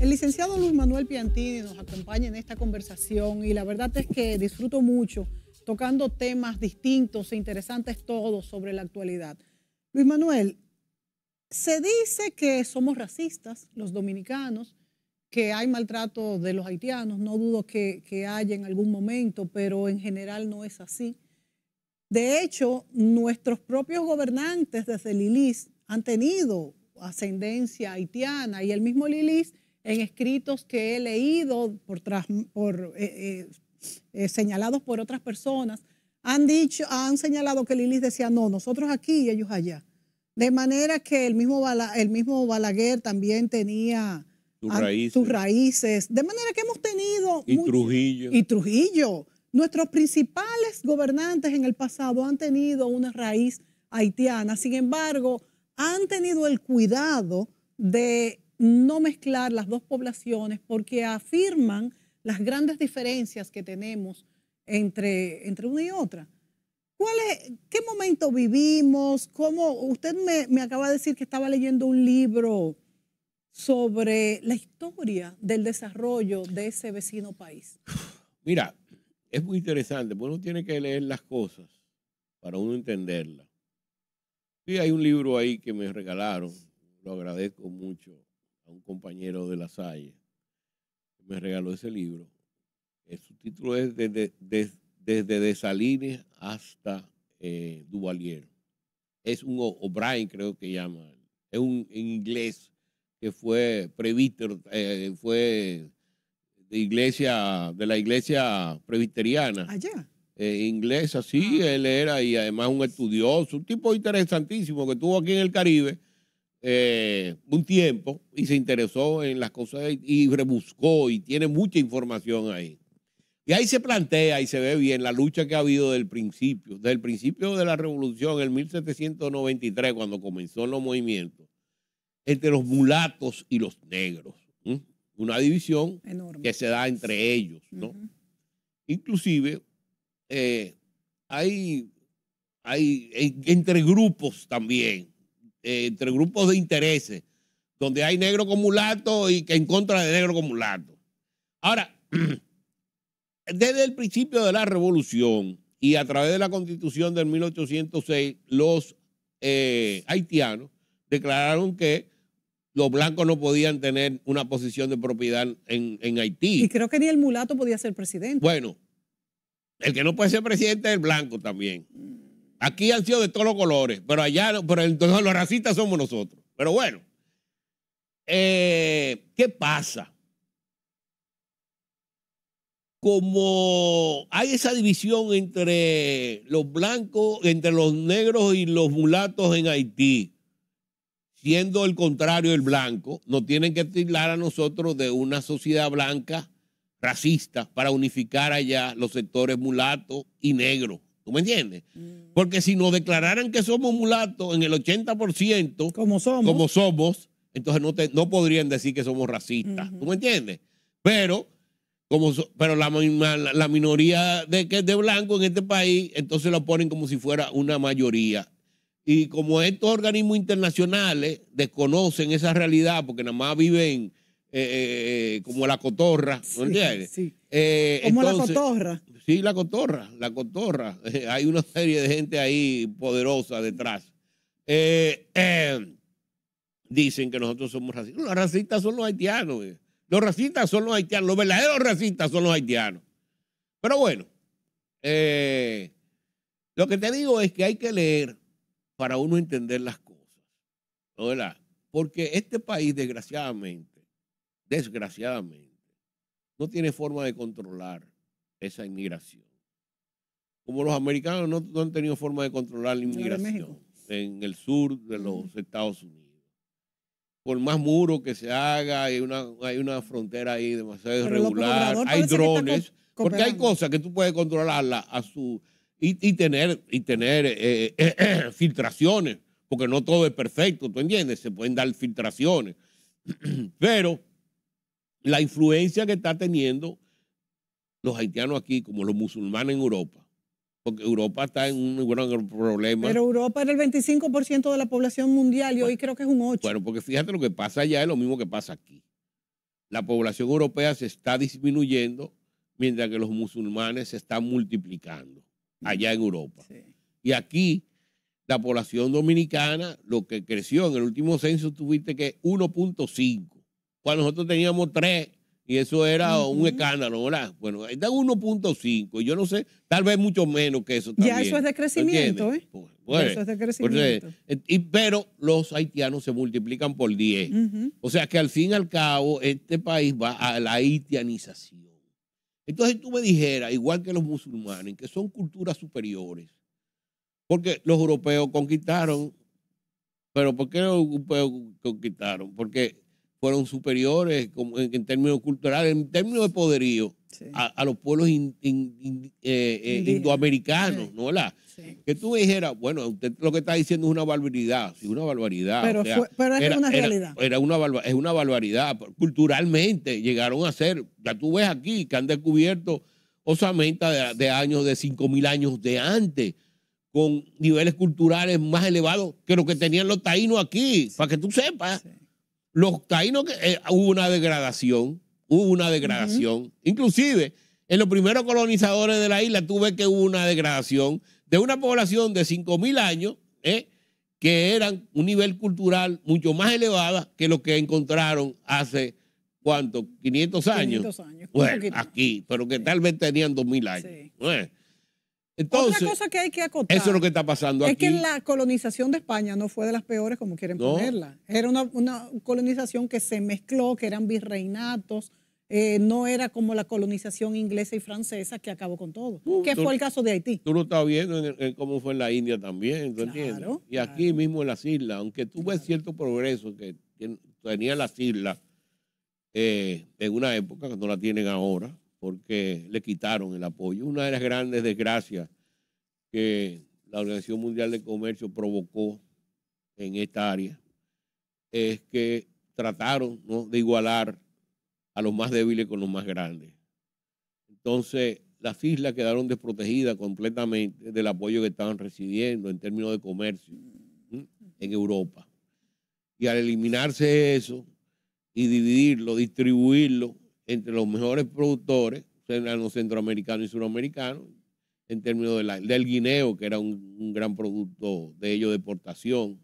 El licenciado Luis Manuel Piantini nos acompaña en esta conversación y la verdad es que disfruto mucho tocando temas distintos e interesantes todos sobre la actualidad. Luis Manuel, se dice que somos racistas los dominicanos, que hay maltrato de los haitianos, no dudo que, haya en algún momento, pero en general no es así. De hecho, nuestros propios gobernantes desde Lilis han tenido ascendencia haitiana y el mismo Lilis en escritos que he leído por, eh, eh, eh, señalados por otras personas, han dicho, han señalado que Lilis decía, no, nosotros aquí y ellos allá. De manera que el mismo, Bala, el mismo Balaguer también tenía sus raíces. De manera que hemos tenido... Y Trujillo. Y Trujillo. Nuestros principales gobernantes en el pasado han tenido una raíz haitiana. Sin embargo, han tenido el cuidado de no mezclar las dos poblaciones porque afirman las grandes diferencias que tenemos entre, entre una y otra. ¿Qué momento vivimos? ¿Cómo? Usted me, acaba de decir que estaba leyendo un libro sobre la historia del desarrollo de ese vecino país. Mira, es muy interesante, uno tiene que leer las cosas para uno entenderlas. Sí, hay un libro ahí que me regalaron, lo agradezco mucho a un compañero de la Salle, que me regaló ese libro. Eh, su título es Desde, desde, desde Desalines hasta eh, Duvalier. Es un O'Brien, creo que llama. Es un inglés que fue eh, fue de iglesia, de la iglesia presbiteriana. Allá. Ah, eh, inglesa, sí, ah. él era y además un estudioso, un tipo interesantísimo que estuvo aquí en el Caribe eh, un tiempo y se interesó en las cosas y rebuscó y tiene mucha información ahí. Y ahí se plantea y se ve bien la lucha que ha habido del principio, desde el principio de la revolución, en 1793, cuando comenzó los movimientos, entre los mulatos y los negros. Una división que se da entre ellos, ¿no? Inclusive eh, hay, entre grupos también, eh, entre grupos de intereses, donde hay negro con mulato y que en contra de negro con mulato. Ahora, desde el principio de la revolución y a través de la constitución del 1806, los eh, haitianos declararon que los blancos no podían tener una posición de propiedad en, Haití. Y creo que ni el mulato podía ser presidente. Bueno, el que no puede ser presidente es el blanco también. Aquí han sido de todos los colores, pero allá, pero entonces los racistas somos nosotros. Pero bueno, eh, ¿qué pasa? como hay esa división entre los blancos, entre los negros y los mulatos en Haití, siendo el contrario el blanco, no tienen que tildar a nosotros de una sociedad blanca racista para unificar allá los sectores mulatos y negro. ¿Tú me entiendes? Mm. Porque si nos declararan que somos mulatos en el 80%, como somos, como somos entonces no, podrían decir que somos racistas. ¿Tú me entiendes? Pero pero la, minoría de que de blanco en este país, entonces lo ponen como si fuera una mayoría. Y como estos organismos internacionales desconocen esa realidad porque nada más viven eh, eh, eh, como la cotorra, entiendes? como la cotorra. Sí, la cotorra, la cotorra. hay una serie de gente ahí poderosa detrás. dicen que nosotros somos racistas. Los racistas son los haitianos. Los racistas son los haitianos, los verdaderos racistas son los haitianos. Pero bueno, eh, lo que te digo es que hay que leer para uno entender las cosas. ¿no verdad? Porque este país, desgraciadamente, desgraciadamente, no tiene forma de controlar esa inmigración. Como los americanos no han tenido forma de controlar la inmigración en el sur de los Estados Unidos por más muro que se haga, hay una, hay una frontera ahí demasiado irregular, hay drones, porque hay cosas que tú puedes controlarla a su y, tener y tener eh, eh, eh, filtraciones, porque no todo es perfecto, ¿tú entiendes? Se pueden dar filtraciones. Pero la influencia que está teniendo los haitianos aquí, como los musulmanes en Europa, porque Europa está en un gran problema. Pero Europa era el 25% de la población mundial y hoy creo que es un 8%. Bueno, porque fíjate lo que pasa allá es lo mismo que pasa aquí. La población europea se está disminuyendo mientras que los musulmanes se están multiplicando allá en Europa. Y aquí la población dominicana, lo que creció en el último censo, tuviste que 1.5. Cuando nosotros teníamos 3 y eso era un escándalo, ¿verdad? Bueno, está 1.5, yo no sé, tal vez mucho menos que eso también. Ya eso es de crecimiento, ¿eh? Pues, pues, eso es de crecimiento. Eh, pero los haitianos se multiplican por 10. O sea que al fin y al cabo este país va a la haitianización. Entonces tú me dijeras, igual que los musulmanes, que son culturas superiores, porque los europeos conquistaron, pero ¿por qué los europeos conquistaron? Porque fueron superiores en, términos culturales, en términos de poderío a, los pueblos eh, eh, indoamericanos, ¿no? La, Que tú dijeras, bueno, usted lo que está diciendo es una barbaridad, una barbaridad. Pero, o era, una realidad. es una barbaridad. Culturalmente llegaron a ser, ya tú ves aquí que han descubierto osamenta de, de años, de 5.000 años de antes con niveles culturales más elevados que los que tenían los taínos aquí, para que tú sepas los taínos que eh, hubo una degradación, hubo una degradación. Inclusive, en los primeros colonizadores de la isla tuve que hubo una degradación de una población de 5.000 años, ¿eh? que eran un nivel cultural mucho más elevado que lo que encontraron hace, ¿cuánto? 500 años. 500 años. Bueno, aquí, pero que tal vez tenían 2.000 años. Sí. Entonces, Eso es lo que está pasando aquí. Es que la colonización de España no fue de las peores como quieren ponerla. Era una, colonización que se mezcló, que eran virreinatos. Eh, no era como la colonización inglesa y francesa que acabó con todo. que fue el caso de Haití. Tú lo estás viendo en cómo fue en la India también, ¿tú entiendes? Y aquí mismo en las islas, aunque tuvo cierto progreso que tenía las islas eh, en una época que no la tienen ahora porque le quitaron el apoyo. Una de las grandes desgracias que la Organización Mundial de Comercio provocó en esta área es que trataron de igualar a los más débiles con los más grandes. Entonces, las islas quedaron desprotegidas completamente del apoyo que estaban recibiendo en términos de comercio en Europa. Y al eliminarse eso y dividirlo, distribuirlo entre los mejores productores, los centroamericanos y suramericanos, en términos del guineo, que era un, gran producto de ellos de exportación.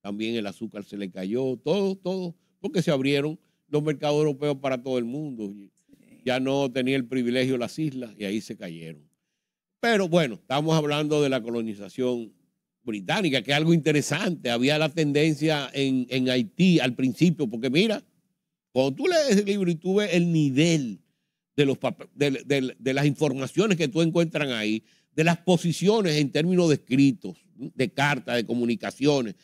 También el azúcar se le cayó, todo, todo, porque se abrieron los mercados europeos para todo el mundo. Ya no tenía el privilegio las islas y ahí se cayeron. Pero bueno, estamos hablando de la colonización británica, que es algo interesante. Había la tendencia en Haití al principio, porque mira, cuando tú lees el libro y tú ves el nivel de, los de, las informaciones que tú encuentras ahí, de las posiciones en términos de escritos, de cartas, de comunicaciones,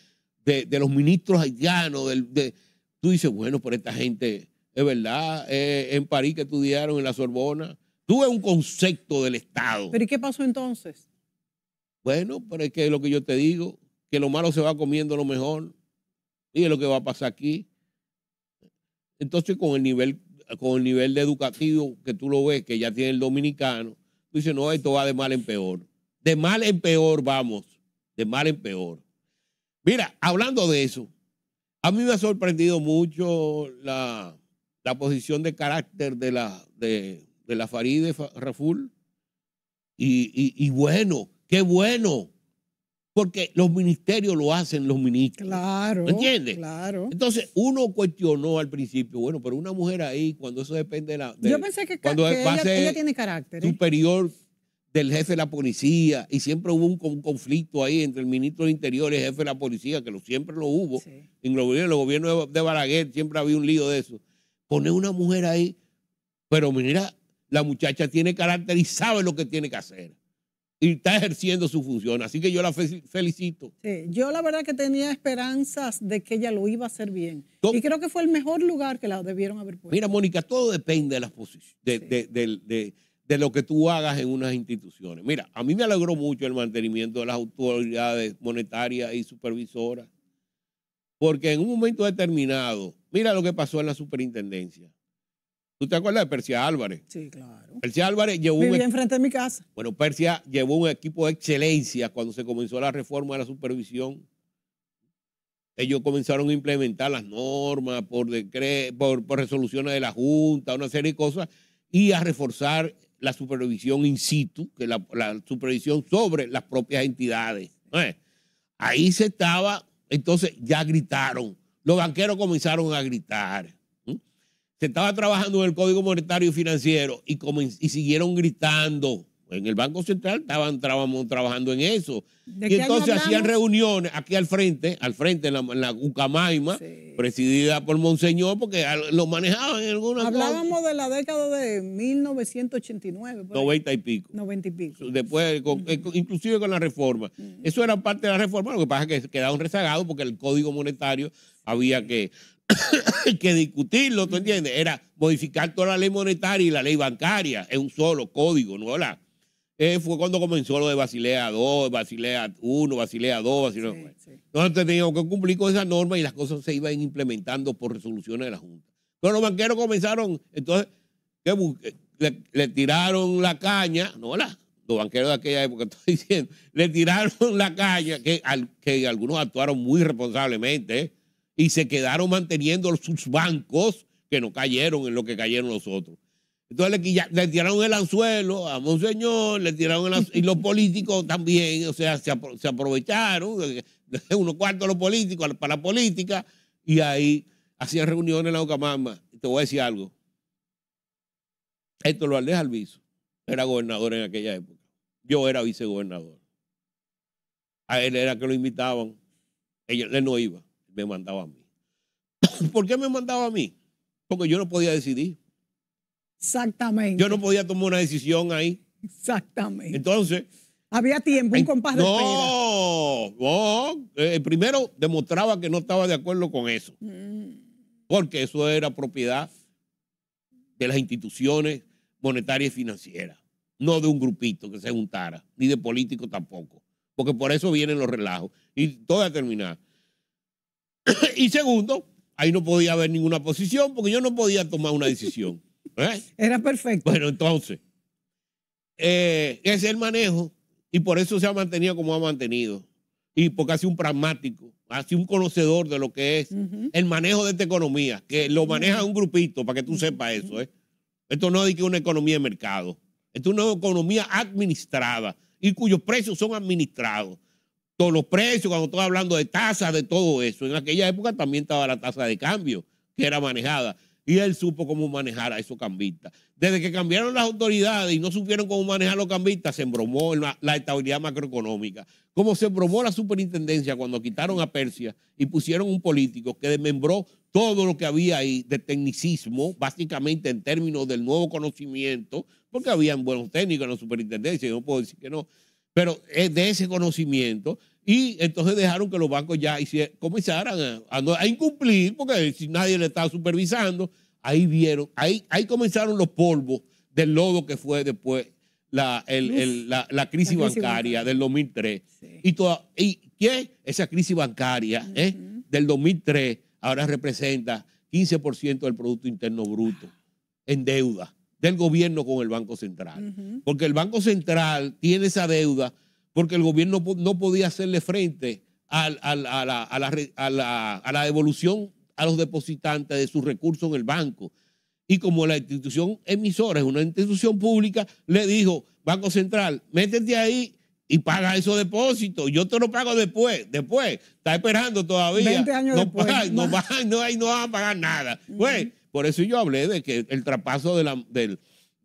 de, los ministros haitianos, de, tú dices, bueno, pero esta gente, es verdad, eh, en París que estudiaron en la Sorbona, tuve un concepto del Estado. ¿Pero y qué pasó entonces? Bueno, pero es que lo que yo te digo, que lo malo se va comiendo lo mejor, y es lo que va a pasar aquí. Entonces, con el nivel, con el nivel de educativo que tú lo ves, que ya tiene el dominicano, tú dices, no, esto va de mal en peor. De mal en peor vamos, de mal en peor. Mira, hablando de eso, a mí me ha sorprendido mucho la, posición de carácter de la, de, la Faride Raful. y bueno, qué bueno, porque los ministerios lo hacen los ministros. Claro. ¿Me entiendes? Claro. Entonces, uno cuestionó al principio, bueno, pero una mujer ahí, cuando eso depende de la. Yo pensé que, cuando que ella, tiene carácter. ¿eh? Superior del jefe de la policía, y siempre hubo un, conflicto ahí entre el ministro de Interior y el jefe de la policía, que siempre lo hubo. En los gobiernos de, de Balaguer siempre había un lío de eso. Pone una mujer ahí, pero mira, la muchacha tiene carácter y sabe lo que tiene que hacer y está ejerciendo su función. Así que yo la felicito. Sí, yo la verdad que tenía esperanzas de que ella lo iba a hacer bien. y creo que fue el mejor lugar que la debieron haber puesto. Mira, Mónica, todo depende de las posiciones, de, de, lo que tú hagas en unas instituciones. Mira, a mí me alegró mucho el mantenimiento de las autoridades monetarias y supervisoras, porque en un momento determinado, mira lo que pasó en la superintendencia. ¿Tú te acuerdas de Persia Álvarez? Sí, claro. Persia Álvarez llevó Vivía un. enfrente de mi casa. Bueno, Persia llevó un equipo de excelencia cuando se comenzó la reforma de la supervisión. Ellos comenzaron a implementar las normas por, por, resoluciones de la Junta, una serie de cosas, y a reforzar la supervisión in situ, que la, supervisión sobre las propias entidades. ¿eh? Ahí se estaba, entonces ya gritaron. Los banqueros comenzaron a gritar estaba trabajando en el Código Monetario y Financiero y, como, y siguieron gritando. En el Banco Central estaban trabajando en eso. Y entonces hacían reuniones aquí al frente, al frente, en la, en presidida por Monseñor, porque lo manejaban en alguna Hablábamos de la década de 1989. 90 y pico. 90 y pico. Después, mm. eh, inclusive con la reforma. Mm. Eso era parte de la reforma, lo que pasa es que quedaron rezagados porque el Código Monetario había que hay que discutirlo, ¿tú entiendes? Era modificar toda la ley monetaria y la ley bancaria en un solo código, ¿no? La, eh, fue cuando comenzó lo de Basilea 2, Basilea 1, Basilea 2, Basilea sí, Entonces teníamos que cumplir con esas normas y las cosas se iban implementando por resoluciones de la Junta. Pero los banqueros comenzaron, entonces, le, tiraron la caña, ¿no? La, los banqueros de aquella época, estoy diciendo, le tiraron la caña, que, al, que algunos actuaron muy responsablemente, ¿eh? y se quedaron manteniendo sus bancos que no cayeron en lo que cayeron los otros. Entonces le, tiraron el anzuelo a Monseñor, le tiraron el anzuelo, y los políticos también, o sea, se, aprovecharon se aprovecharon, unos cuartos los políticos para la política, y ahí hacían reuniones en la Ocamama. Te voy a decir algo. Esto lo al Alviso era gobernador en aquella época. Yo era vicegobernador. A él era que lo invitaban. Él, él no iba me mandaba a mí. ¿Por qué me mandaba a mí? Porque yo no podía decidir. Exactamente. Yo no podía tomar una decisión ahí. Exactamente. Entonces. Había tiempo, un compás de No, no. Eh, primero demostraba que no estaba de acuerdo con eso. Mm. Porque eso era propiedad de las instituciones monetarias y financieras. No de un grupito que se juntara, ni de políticos tampoco. Porque por eso vienen los relajos. Y todo a terminar. y segundo, ahí no podía haber ninguna posición porque yo no podía tomar una decisión. ¿eh? Era perfecto. Bueno, entonces, eh, ese es el manejo y por eso se ha mantenido como ha mantenido. Y porque ha sido un pragmático, ha un conocedor de lo que es el manejo de esta economía, que lo maneja un grupito, para que tú sepas eso. ¿eh? Esto no es que una economía de mercado, esto es una economía administrada y cuyos precios son administrados todos los precios, cuando estoy hablando de tasas, de todo eso. En aquella época también estaba la tasa de cambio, que era manejada. Y él supo cómo manejar a esos cambistas. Desde que cambiaron las autoridades y no supieron cómo manejar a los cambistas, se embromó la, estabilidad macroeconómica. Como se embromó la superintendencia cuando quitaron a Persia y pusieron un político que desmembró todo lo que había ahí de tecnicismo, básicamente en términos del nuevo conocimiento, porque habían buenos técnicos en la superintendencia, yo no puedo decir que no, pero de ese conocimiento. Y entonces dejaron que los bancos ya comenzaran a, incumplir, porque si nadie le estaba supervisando, ahí vieron, ahí, ahí comenzaron los polvos del lodo que fue después la, crisis, bancaria, del 2003. Y, ¿Y qué? Esa crisis bancaria ¿eh? del 2003 ahora representa 15% del Producto Interno Bruto en deuda del gobierno con el Banco Central. Porque el Banco Central tiene esa deuda porque el gobierno no podía hacerle frente a, la, devolución a los depositantes de sus recursos en el banco. Y como la institución emisora es una institución pública, le dijo, Banco Central, métete ahí y paga esos depósitos. Yo te lo pago después, después. Está esperando todavía. 20 años no después. no, no a pagar nada. Uh por eso yo hablé de que el trapaso de, la, de,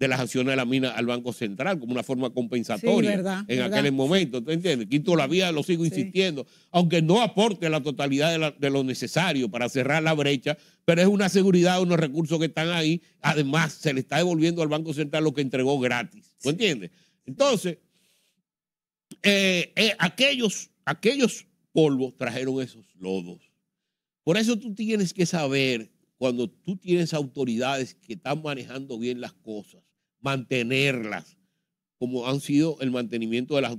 las acciones de la mina al Banco Central como una forma compensatoria en aquel momento, ¿te entiendes? Quito la vía, lo sigo insistiendo, aunque no aporte la totalidad de, lo necesario para cerrar la brecha, pero es una seguridad, unos recursos que están ahí. Además, se le está devolviendo al Banco Central lo que entregó gratis, ¿tú entiendes? Entonces, eh, eh, aquellos, aquellos polvos trajeron esos lodos. Por eso tú tienes que saber cuando tú tienes autoridades que están manejando bien las cosas, mantenerlas, como han sido el mantenimiento de las,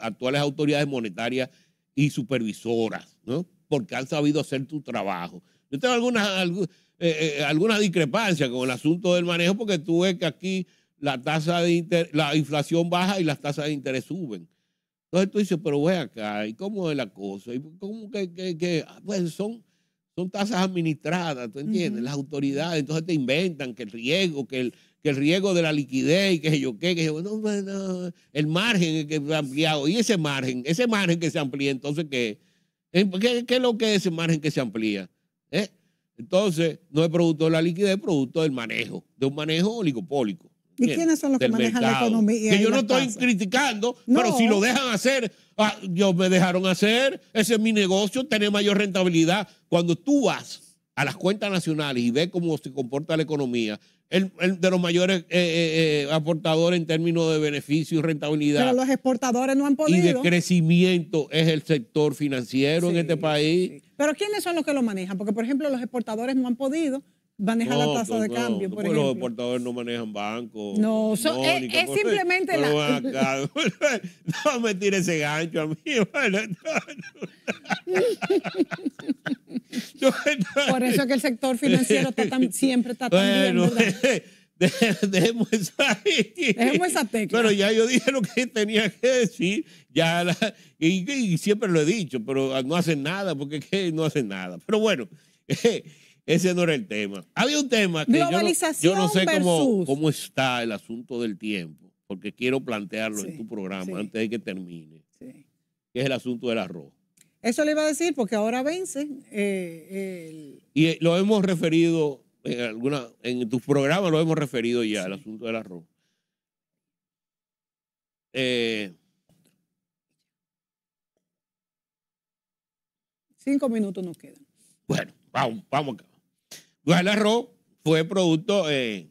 actuales autoridades monetarias y supervisoras, ¿no? porque han sabido hacer tu trabajo. Yo tengo algunas, eh, eh, algunas discrepancias con el asunto del manejo, porque tú ves que aquí la tasa de la inflación baja y las tasas de interés suben. Entonces tú dices, pero voy acá, ¿y cómo es la cosa? ¿Y cómo que, ah, Pues son son tasas administradas, ¿tú entiendes? Las autoridades entonces te inventan que el riesgo, que el, que el de la liquidez y que yo qué, que yo, no, el margen que ampliado. Y ese margen, ese margen que se amplía, entonces, ¿qué? Eh, ¿Qué, qué es lo que es ese margen que se amplía? Eh, entonces, no es producto de la liquidez, es producto del manejo, de un manejo oligopólico. ¿Y quiénes son los que manejan la economía? Que yo no estoy criticando, pero si lo dejan hacer, ah, yo me dejaron hacer, ese es mi negocio, tener mayor rentabilidad. Cuando tú vas a las cuentas nacionales y ves cómo se comporta la economía, el, de los mayores eh, eh, eh, aportadores en términos de beneficio y rentabilidad. Pero los exportadores no han podido. Y de crecimiento es el sector financiero en este país. Pero ¿quiénes son los que lo manejan? Porque, por ejemplo, los exportadores no han podido maneja dejar la tasa de cambio, por ejemplo. Los deportadores no manejan bancos. No, eh, es, simplemente la... no me tire ese gancho a mí. por eso es que el sector financiero está tan, siempre está tan bueno, bien, dejemos esa, dejemos esa tecla. Pero ya yo dije lo que tenía que decir, ya y, siempre lo he dicho, pero no hacen nada, porque ¿qué? no hacen nada. Pero bueno, eh, ese no era el tema. Había un tema que yo no, sé cómo, está el asunto del tiempo, porque quiero plantearlo en tu programa antes de que termine, sí. que es el asunto del arroz. Eso le iba a decir, porque ahora vence. Eh, el... Y eh, lo hemos referido, en, eh, alguna, en tus programas lo hemos referido ya, el asunto del arroz. Cinco minutos nos quedan. Bueno, vamos, vamos acá. Pues el arroz fue producto eh,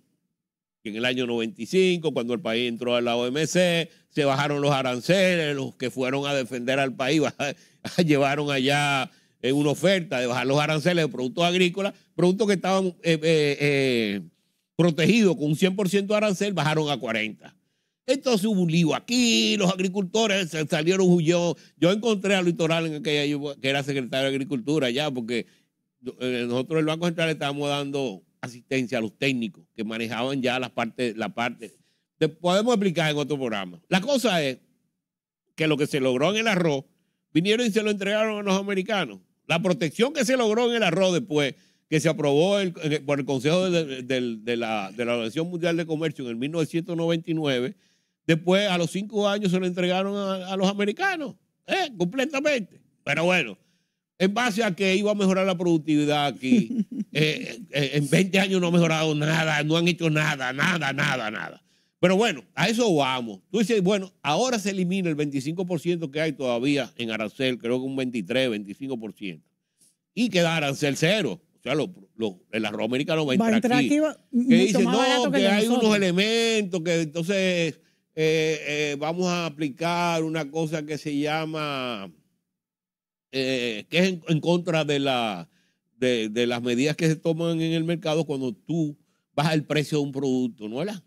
en el año 95, cuando el país entró a la OMC, se bajaron los aranceles, los que fueron a defender al país llevaron allá eh, una oferta de bajar los aranceles de productos agrícolas, productos que estaban eh, protegidos con un 100% de arancel, bajaron a 40. Entonces hubo un lío aquí, los agricultores salieron Yo encontré a Litoral en aquella que era secretario de Agricultura allá porque eh, nosotros en el Banco Central estábamos dando asistencia a los técnicos que manejaban ya la parte, la parte. podemos explicar en otro programa. La cosa es que lo que se logró en el arroz, vinieron y se lo entregaron a los americanos. La protección que se logró en el arroz después, que se aprobó eh, por el Consejo de, la, de Organización Mundial de Comercio en el 1999, después a los cinco años se lo entregaron a, los americanos, eh, completamente. Pero bueno en base a que iba a mejorar la productividad aquí. Eh, eh, en 20 años no ha mejorado nada, no han hecho nada, nada, nada, nada. Pero bueno, a eso vamos. Tú dices, bueno, ahora se elimina el 25% que hay todavía en arancel, creo que un 23, 25%. Y queda arancel cero. O sea, la lo, el arroz americano va aquí. que dicen, no, que, hay unos elementos que entonces eh, vamos a aplicar una cosa que se llama eh, que es en, contra de, la, de, las medidas que se toman en el mercado cuando tú bajas el precio de un producto, ¿no es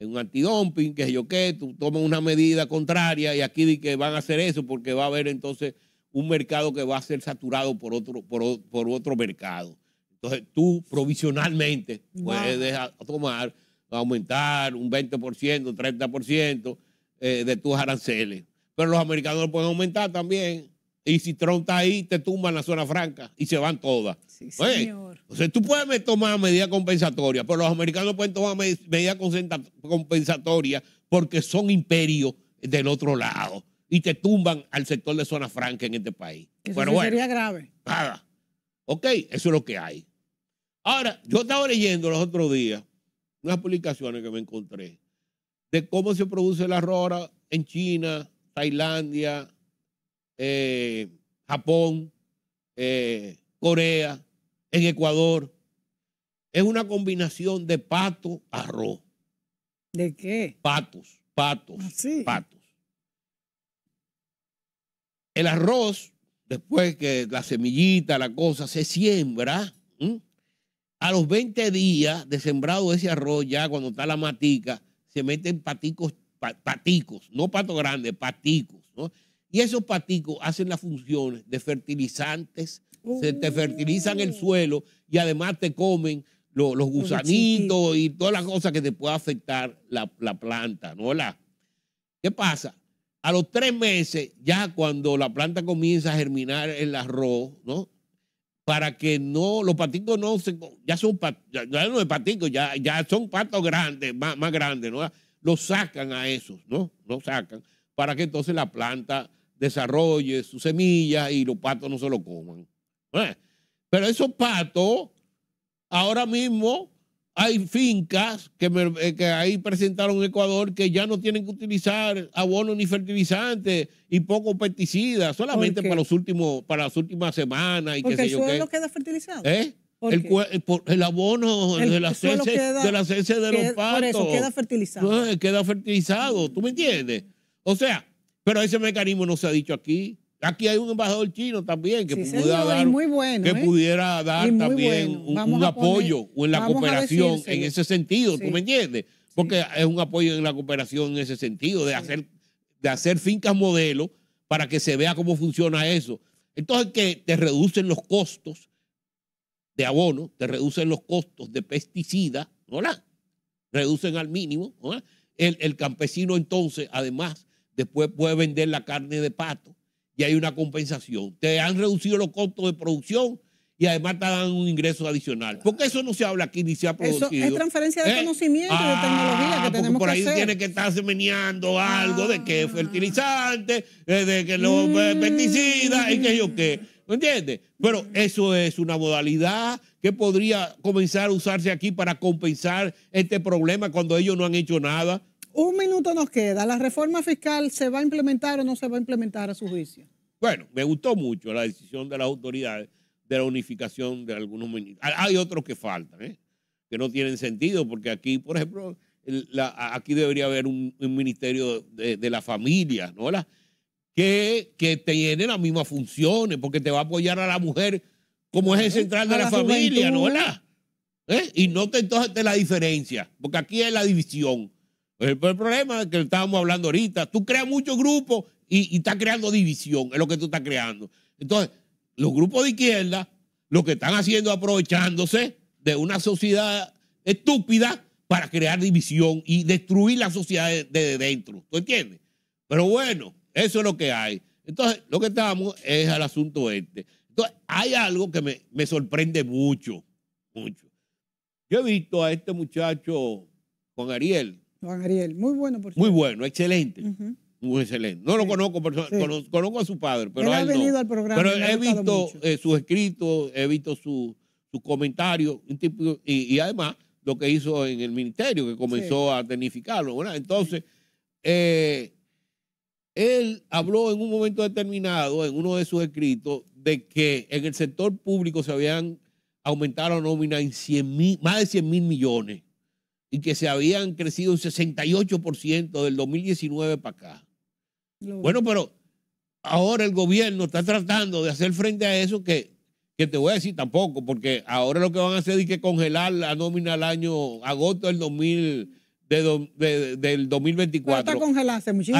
En un antidumping, que sé yo qué, tú tomas una medida contraria y aquí que van a hacer eso porque va a haber entonces un mercado que va a ser saturado por otro, por, por otro mercado. Entonces tú provisionalmente puedes tomar, aumentar un 20%, 30% eh, de tus aranceles. Pero los americanos pueden aumentar también. Y si Trump está ahí, te tumban la zona franca y se van todas. Sí, O sea, tú puedes tomar medidas compensatorias, pero los americanos pueden tomar medidas compensatorias porque son imperios del otro lado y te tumban al sector de zona franca en este país. bueno, sería grave. Nada. Ok, eso es lo que hay. Ahora, yo estaba leyendo los otros días unas publicaciones que me encontré de cómo se produce el rora en China, Tailandia, eh, Japón, eh, Corea, en Ecuador. Es una combinación de pato, arroz. ¿De qué? Patos, patos, ah, patos. El arroz, después que la semillita, la cosa, se siembra, a los 20 días de sembrado ese arroz, ya cuando está la matica, se meten paticos, paticos, no pato grande, paticos, ¿no? Y esos paticos hacen las funciones de fertilizantes, se te oh. fertilizan el suelo y además te comen los gusanitos y todas las cosas que te pueda afectar la, planta, ¿no? ¿Qué pasa? A los tres meses, ya cuando la planta comienza a germinar el arroz, ¿no? Para que no, los paticos no se, ya son ya, ya no ya, son patos grandes, más, más grandes, ¿no? Los sacan a esos, ¿no? Los sacan para que entonces la planta desarrolle su semilla y los patos no se lo coman. Eh, pero esos patos, ahora mismo hay fincas eh, que, ahí presentaron en Ecuador que ya no tienen que utilizar abono ni fertilizantes y pocos pesticidas solamente para los últimos, para las últimas semanas y qué el suelo queda fertilizado. ¿Eh? El, abono de, la cese, de los patos. Por eso queda fertilizado. Eh, queda fertilizado, ¿tú me entiendes? O sea, pero ese mecanismo no se ha dicho aquí. Aquí hay un embajador chino también que, ¿eh? pudiera, dar, que pudiera dar también un, apoyo o en la cooperación en ese sentido, ¿tú me entiendes? Porque es un apoyo en la cooperación en ese sentido, de, hacer, de hacer fincas modelo para que se vea cómo funciona eso. Entonces que te reducen los costos de abono, te reducen los costos de pesticida, ¿no? Reducen al mínimo, El, el campesino entonces, además, después puede vender la carne de pato y hay una compensación. Te han reducido los costos de producción y además te dan un ingreso adicional. Porque eso no se habla aquí ni se ha producido. Eso es transferencia de ¿Eh? conocimiento de tecnología que ah, tenemos por ahí tiene que estar meneando algo de que ah. fertilizante, eh, de que los eh, mm. pesticidas y que yo qué. ¿Me entiendes? Pero eso es una modalidad que podría comenzar a usarse aquí para compensar este problema cuando ellos no han hecho nada. Un minuto nos queda. ¿La reforma fiscal se va a implementar o no se va a implementar a su juicio? Bueno, me gustó mucho la decisión de las autoridades de la unificación de algunos ministros. Hay otros que faltan, ¿eh? que no tienen sentido, porque aquí, por ejemplo, aquí debería haber un, ministerio de, la familia, ¿no? que, tiene las mismas funciones, porque te va a apoyar a la mujer como es el central de la, familia, ¿no? ¿Eh? Y no te entonces la diferencia, porque aquí es la división. Eh, el, problema es que estábamos hablando ahorita. Tú creas muchos grupos y, estás creando división, es lo que tú estás creando. Entonces, los grupos de izquierda lo que están haciendo es aprovechándose de una sociedad estúpida para crear división y destruir la sociedad desde de dentro. ¿Tú entiendes? Pero bueno, eso es lo que hay. Entonces, lo que estamos es al asunto este. Entonces, hay algo que me, me sorprende mucho, mucho. Yo he visto a este muchacho, Juan Ariel, Juan Ariel, muy bueno por Muy bueno, excelente. Muy excelente. No lo conozco, conozco, a su padre. Pero ha venido al programa. Pero he visto eh, sus escritos, he visto sus comentarios, y, además lo que hizo en el ministerio, que comenzó a tecnificarlo. Entonces, eh, él habló en un momento determinado, en uno de sus escritos, de que en el sector público se habían aumentado la nómina en más de 100 mil millones y que se habían crecido un 68% del 2019 para acá. Bueno, pero ahora el gobierno está tratando de hacer frente a eso que, que te voy a decir tampoco, porque ahora lo que van a hacer es que congelar la nómina al año agosto del 2000. del 2024. está e, muchísimo.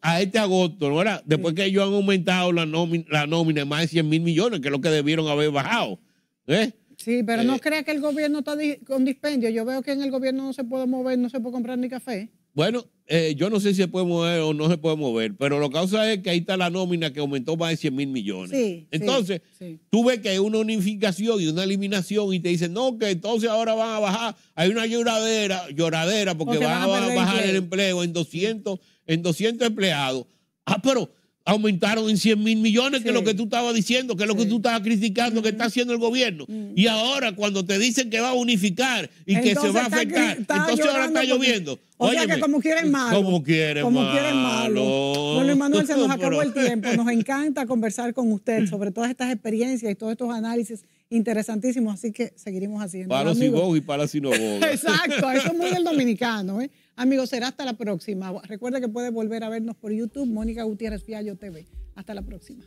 A, este agosto, ¿no era? Después que ellos han aumentado la nómina, la más de 100 mil millones, que es lo que debieron haber bajado. ¿eh? Sí, pero no eh, crea que el gobierno está con dispendio. Yo veo que en el gobierno no se puede mover, no se puede comprar ni café. Bueno, eh, yo no sé si se puede mover o no se puede mover, pero lo que causa es que ahí está la nómina que aumentó más de 100 mil millones. Sí, entonces, tú ves que hay una unificación y una eliminación y te dicen, no, que entonces ahora van a bajar, hay una lloradera, lloradera porque, van, a, bajar el, empleo en 200, en 200 empleados. Ah, pero aumentaron en 100 mil millones, que es lo que tú estabas diciendo, que es lo que tú estabas criticando, que está haciendo el gobierno. Y ahora cuando te dicen que va a unificar y que se va a afectar, entonces ahora está lloviendo. O sea que como quieren eh, malo. Como quieren como Quieren malo. Bueno, Emanuel, se nos acabó el tiempo. Nos encanta conversar con usted sobre todas estas experiencias y todos estos análisis interesantísimos, así que seguiremos haciendo. Para si y para si no vos. Exacto, eso es muy del dominicano. ¿eh? Amigos, será hasta la próxima. Recuerda que puede volver a vernos por YouTube, Mónica Gutiérrez Piallo TV. Hasta la próxima.